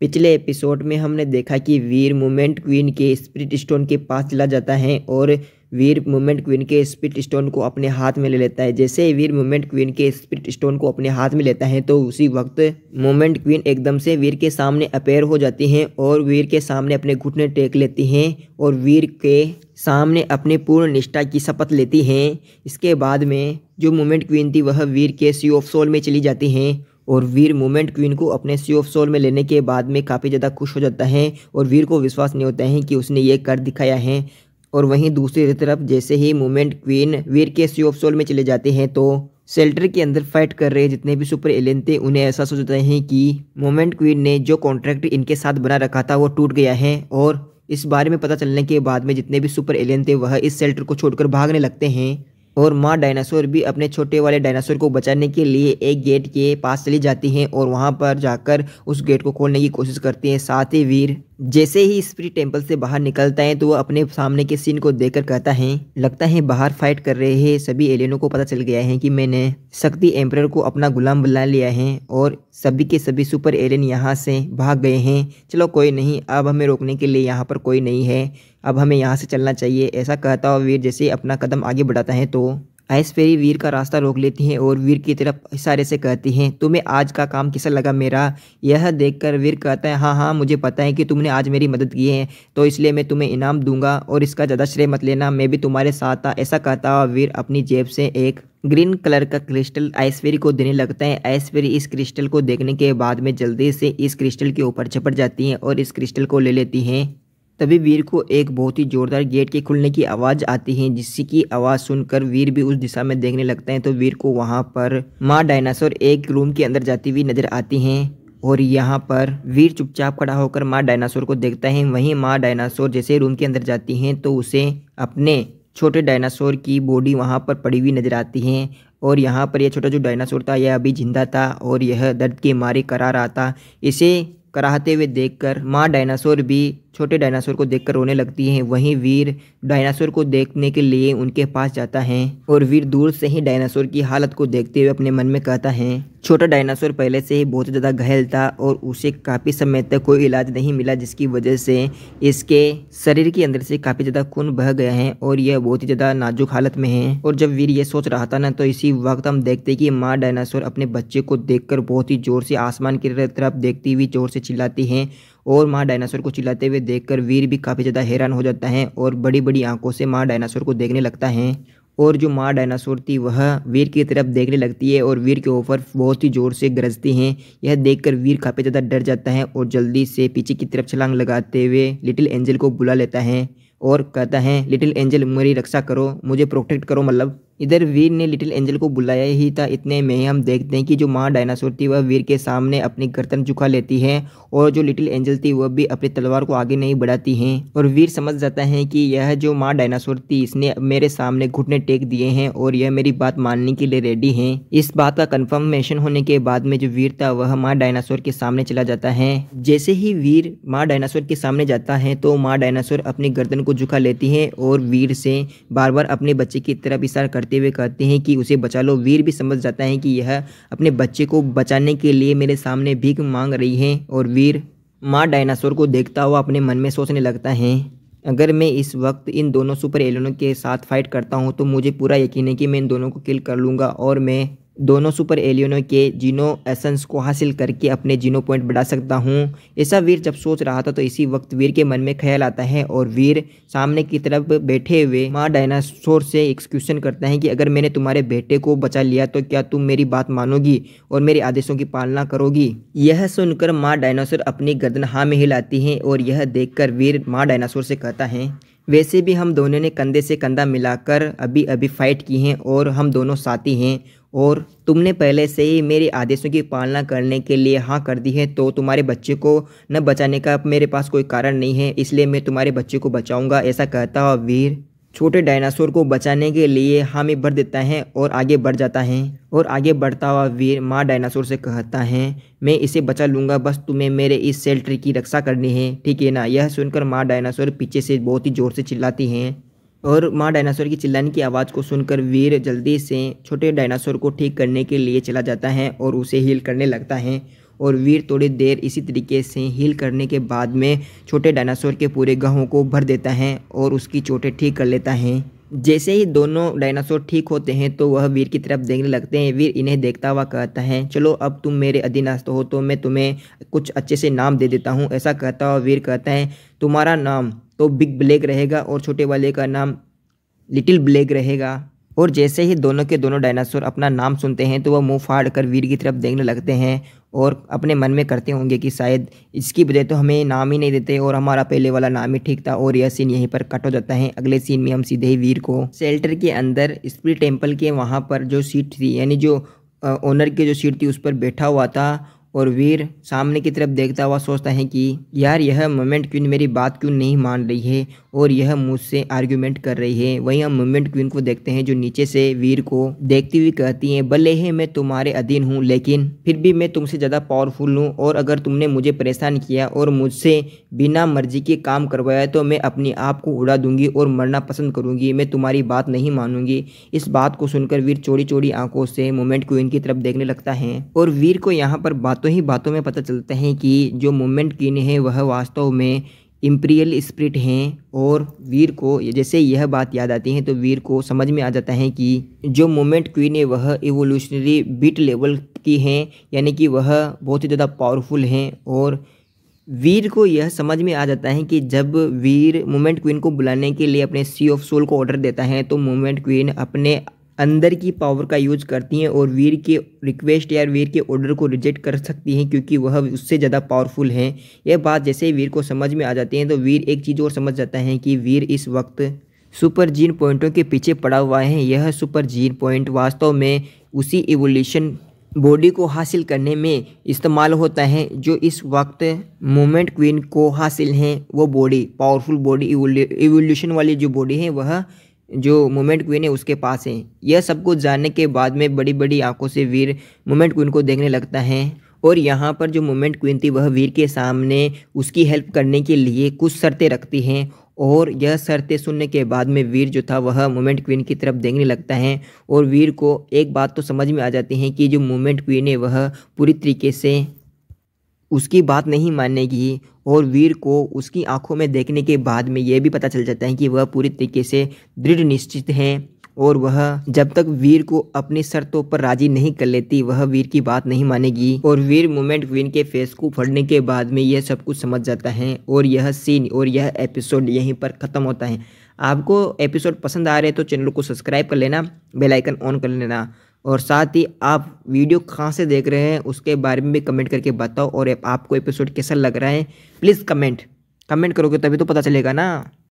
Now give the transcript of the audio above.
पिछले एपिसोड में हमने देखा कि वीर मूवमेंट क्वीन के स्प्रिट स्टोन के पास चला जाता है और वीर मूवमेंट क्वीन के स्प्रिट स्टोन को अपने हाथ में ले लेता है जैसे वीर मूवमेंट क्वीन के स्प्रिट स्टोन को अपने हाथ में लेता है तो उसी वक्त मूवमेंट क्वीन एकदम से वीर के सामने अपेयर हो जाती हैं और वीर के सामने अपने घुटने टेक लेती हैं और वीर के सामने अपने पूर्ण निष्ठा की शपथ लेती हैं इसके बाद में जो मूवमेंट क्वीन थी वह वीर के सी ऑफ सोल में चली जाती हैं और वीर मोमेंट क्वीन को अपने सी ऑफ सोल में लेने के बाद में काफ़ी ज़्यादा खुश हो जाता है और वीर को विश्वास नहीं होता है कि उसने ये कर दिखाया है और वहीं दूसरी तरफ जैसे ही मोमेंट क्वीन वीर के सी ऑफ सोल में चले जाते हैं तो सेल्टर के अंदर फाइट कर रहे जितने भी सुपर एलियन थे उन्हें ऐसा सोचते हैं कि मोमेंट क्वीन ने जो कॉन्ट्रैक्ट इनके साथ बना रखा था वो टूट गया है और इस बारे में पता चलने के बाद में जितने भी सुपर एलियन थे वह इस सेल्टर को छोड़कर भागने लगते हैं और माँ डायनासोर भी अपने छोटे वाले डायनासोर को बचाने के लिए एक गेट के पास चली जाती हैं और वहाँ पर जाकर उस गेट को खोलने की कोशिश करती हैं साथ ही वीर जैसे ही स्प्री टेम्पल से बाहर निकलता है तो वह अपने सामने के सीन को देखकर कहता है लगता है बाहर फाइट कर रहे हैं सभी एलियनों को पता चल गया है कि मैंने शक्ति एम्प्रर को अपना गुलाम बना लिया है और सभी के सभी सुपर एलियन यहाँ से भाग गए हैं चलो कोई नहीं अब हमें रोकने के लिए यहाँ पर कोई नहीं है अब हमें यहाँ से चलना चाहिए ऐसा कहता हुआ वीर जैसे अपना कदम आगे बढ़ाता है तो आइस फेरी वीर का रास्ता रोक लेती हैं और वीर की तरफ इशारे से कहती हैं तुम्हें आज का काम किसा लगा मेरा यह देखकर वीर कहता है हाँ हाँ मुझे पता है कि तुमने आज मेरी मदद की है तो इसलिए मैं तुम्हें इनाम दूंगा और इसका ज़्यादा श्रेय मत लेना मैं भी तुम्हारे साथ था ऐसा कहता हुआ वीर अपनी जेब से एक ग्रीन कलर का क्रिस्टल आइसफेरी को देने लगता है आइसफेरी इस क्रिस्टल को देखने के बाद में जल्दी से इस क्रिस्टल के ऊपर छपट जाती हैं और इस क्रिस्टल को ले लेती हैं तभी वीर को एक बहुत ही ज़ोरदार गेट के खुलने की आवाज़ आती है जिसकी आवाज़ सुनकर वीर भी उस दिशा में देखने लगते हैं तो वीर को वहाँ पर माँ डायनासोर एक रूम के अंदर जाती हुई नज़र आती हैं और यहाँ पर वीर चुपचाप खड़ा होकर माँ डायनासोर को देखता है वहीं माँ डायनासोर जैसे रूम के अंदर जाती हैं तो उसे अपने छोटे डायनासोर की बॉडी वहाँ पर पड़ी हुई नज़र आती है और यहाँ पर यह छोटा जो डायनासोर था यह अभी जिंदा था और यह दर्द के मारे करा रहा था इसे कराहते हुए देखकर माँ डायनासोर भी छोटे डायनासोर को देखकर रोने लगती हैं वहीं वीर डायनासोर को देखने के लिए उनके पास जाता है और वीर दूर से ही डायनासोर की हालत को देखते हुए अपने मन में कहता है छोटा डायनासोर पहले से ही बहुत ज़्यादा घायल था और उसे काफ़ी समय तक कोई इलाज नहीं मिला जिसकी वजह से इसके शरीर के अंदर से काफ़ी ज़्यादा खून बह गया है और यह बहुत ही ज़्यादा नाजुक हालत में है और जब वीर ये सोच रहा था ना तो इसी वक्त हम देखते कि माँ डायनासोर अपने बच्चे को देख बहुत ही ज़ोर से आसमान की तरफ देखती हुई ज़ोर से चिल्लाती हैं और माँ डायनासोर को चिल्लाते हुए देखकर वीर भी काफ़ी ज़्यादा हैरान हो जाता है और बड़ी बड़ी आंखों से माँ डायनासोर को देखने लगता है और जो माँ डायनासोर थी वह वीर की तरफ देखने लगती है और वीर के ऊपर बहुत ही ज़ोर से गरजती हैं यह देखकर वीर काफ़ी ज़्यादा डर जाता है और जल्दी से पीछे की तरफ छलांग लगाते हुए लिटिल एंजल को बुला लेता है और कहता है लिटिल एंजल मेरी रक्षा करो मुझे प्रोटेक्ट करो मतलब इधर वीर ने लिटिल एंजल को बुलाया ही था इतने में ही हम देखते हैं कि जो माँ डायनासोर थी वह वीर के सामने अपनी गर्दन झुका लेती है और जो लिटिल एंजल थी वह भी अपनी तलवार को आगे नहीं बढ़ाती है और वीर समझ जाता है कि यह जो माँ डायनासोर थी इसने मेरे सामने घुटने टेक दिए हैं और यह मेरी बात मानने के लिए रेडी है इस बात का कन्फर्मेशन होने के बाद में जो वीर था वह माँ डायनासोर के सामने चला जाता है जैसे ही वीर माँ डायनासोर के सामने जाता है तो माँ डायनासोर अपनी गर्दन को झुका लेती है और वीर से बार बार अपने बच्चे की तरफ इशार कर करते हुए कहते हैं कि उसे बचा लो वीर भी समझ जाता है कि यह अपने बच्चे को बचाने के लिए मेरे सामने भीख मांग रही है और वीर माँ डायनासोर को देखता हुआ अपने मन में सोचने लगता है अगर मैं इस वक्त इन दोनों सुपर एलियनों के साथ फाइट करता हूँ तो मुझे पूरा यकीन है कि मैं इन दोनों को किल कर लूँगा और मैं दोनों सुपर एलियनों के जीनो एसेंस को हासिल करके अपने जीनो पॉइंट बढ़ा सकता हूँ ऐसा वीर जब सोच रहा था तो इसी वक्त वीर के मन में ख्याल आता है और वीर सामने की तरफ बैठे हुए माँ डायनासोर से एक्सक्यूशन करता है कि अगर मैंने तुम्हारे बेटे को बचा लिया तो क्या तुम मेरी बात मानोगी और मेरे आदेशों की पालना करोगी यह सुनकर माँ डायनासोर अपनी गर्दन हाँ में हिलाती है और यह देख वीर माँ डायनासोर से कहता है वैसे भी हम दोनों ने कंधे से कंधा मिलाकर अभी अभी फाइट की हैं और हम दोनों साथी हैं और तुमने पहले से ही मेरे आदेशों की पालना करने के लिए हाँ कर दी है तो तुम्हारे बच्चे को न बचाने का मेरे पास कोई कारण नहीं है इसलिए मैं तुम्हारे बच्चे को बचाऊंगा ऐसा कहता हुआ वीर छोटे डायनासोर को बचाने के लिए हामी भर देता है और आगे बढ़ जाता है और आगे बढ़ता हुआ वीर माँ डायनासोर से कहता है मैं इसे बचा लूँगा बस तुम्हें मेरे इस सेल्ट्री की रक्षा करनी है ठीक है ना यह सुनकर माँ डायनासोर पीछे से बहुत ही ज़ोर से चिल्लाती हैं और माँ डायनासोर की चिल्लाने की आवाज़ को सुनकर वीर जल्दी से छोटे डायनासोर को ठीक करने के लिए चला जाता है और उसे हील करने लगता है और वीर थोड़ी देर इसी तरीके से हील करने के बाद में छोटे डायनासोर के पूरे गहों को भर देता है और उसकी चोटें ठीक कर लेता है जैसे ही दोनों डायनासोर ठीक होते हैं तो वह वीर की तरफ देखने लगते हैं वीर इन्हें देखता हुआ कहता है चलो अब तुम मेरे अधीनस्थ हो तो मैं तुम्हें कुछ अच्छे से नाम दे देता हूँ ऐसा कहता हुआ वीर कहता है तुम्हारा नाम तो बिग ब्लैक रहेगा और छोटे वाले का नाम लिटिल ब्लैक रहेगा और जैसे ही दोनों के दोनों डायनासोर अपना नाम सुनते हैं तो वह मुंह फाड़ कर वीर की तरफ देखने लगते हैं और अपने मन में करते होंगे कि शायद इसकी वजह तो हमें नाम ही नहीं देते और हमारा पहले वाला नाम ही ठीक था और यह सीन यहीं पर कट हो जाता है अगले सीन में हम सीधे ही वीर को शेल्टर के अंदर स्प्री टेम्पल के वहाँ पर जो सीट थी यानी जो ओनर की जो सीट थी उस पर बैठा हुआ था और वीर सामने की तरफ देखता हुआ सोचता है कि यार यह मोमेंट क्वीन मेरी बात क्यों नहीं मान रही है और यह मुझसे आर्ग्यूमेंट कर रही है वहीं हम मूवमेंट क्वीन को देखते हैं जो नीचे से वीर को देखती हुई कहती है भले ही मैं तुम्हारे अधीन हूँ लेकिन फिर भी मैं तुमसे ज़्यादा पावरफुल हूँ और अगर तुमने मुझे परेशान किया और मुझसे बिना मर्जी के काम करवाया तो मैं अपने आप को उड़ा दूंगी और मरना पसंद करूंगी मैं तुम्हारी बात नहीं मानूंगी इस बात को सुनकर वीर चोरी चोरी आंखों से मोमेंट क्वीन की तरफ देखने लगता है और वीर को यहाँ पर बातों ही बातों में पता चलता है कि जो मोमेंट क्वीन है वह वास्तव में इम्प्रियल स्प्रिट हैं और वीर को जैसे यह बात याद आती है तो वीर को समझ में आ जाता है कि जो मोमेंट क्वीन है वह एवोल्यूशनरी बीट लेवल की हैं यानी कि वह बहुत ही ज़्यादा पावरफुल हैं और वीर को यह समझ में आ जाता है कि जब वीर मोमेंट क्वीन को बुलाने के लिए अपने सी ऑफ सोल को ऑर्डर देता है तो मोमेंट क्वीन अपने अंदर की पावर का यूज करती हैं और वीर के रिक्वेस्ट या वीर के ऑर्डर को रिजेक्ट कर सकती हैं क्योंकि वह उससे ज़्यादा पावरफुल हैं यह बात जैसे ही वीर को समझ में आ जाती है तो वीर एक चीज़ और समझ जाता है कि वीर इस वक्त सुपर जीन पॉइंटों के पीछे पड़ा हुआ है यह सुपर जीन पॉइंट वास्तव में उसी इवोल्यूशन बॉडी को हासिल करने में इस्तेमाल होता है जो इस वक्त मोमेंट क्वीन को हासिल हैं वो बॉडी पावरफुल बॉडी इवोल्यूशन वाली जो बॉडी है वह जो मोमेंट क्वीन है उसके पास है यह सब कुछ जानने के बाद में बड़ी बड़ी आंखों से वीर मोमेंट क्वीन को देखने लगता है और यहाँ पर जो मोमेंट क्वीन थी वह वीर के सामने उसकी हेल्प करने के लिए कुछ शर्तें रखती हैं और यह शर्तें सुनने के बाद में वीर जो था वह मोमेंट क्वीन की तरफ देखने लगता है और वीर को एक बात तो समझ में आ जाती है कि जो मोमेंट क्वीन है वह पूरी तरीके से उसकी बात नहीं मानेगी और वीर को उसकी आंखों में देखने के बाद में यह भी पता चल जाता है कि वह पूरी तरीके से दृढ़ निश्चित हैं और वह जब तक वीर को अपनी शर्तों पर राजी नहीं कर लेती वह वीर की बात नहीं मानेगी और वीर मोमेंट क्वीन के फेस को फड़ने के बाद में यह सब कुछ समझ जाता है और यह सीन और यह एपिसोड यहीं पर ख़त्म होता है आपको एपिसोड पसंद आ रहे तो चैनल को सब्सक्राइब कर लेना बेलाइकन ऑन कर लेना और साथ ही आप वीडियो कहाँ से देख रहे हैं उसके बारे में भी कमेंट करके बताओ और आपको एपिसोड कैसा लग रहा है प्लीज़ कमेंट कमेंट करोगे तभी तो पता चलेगा ना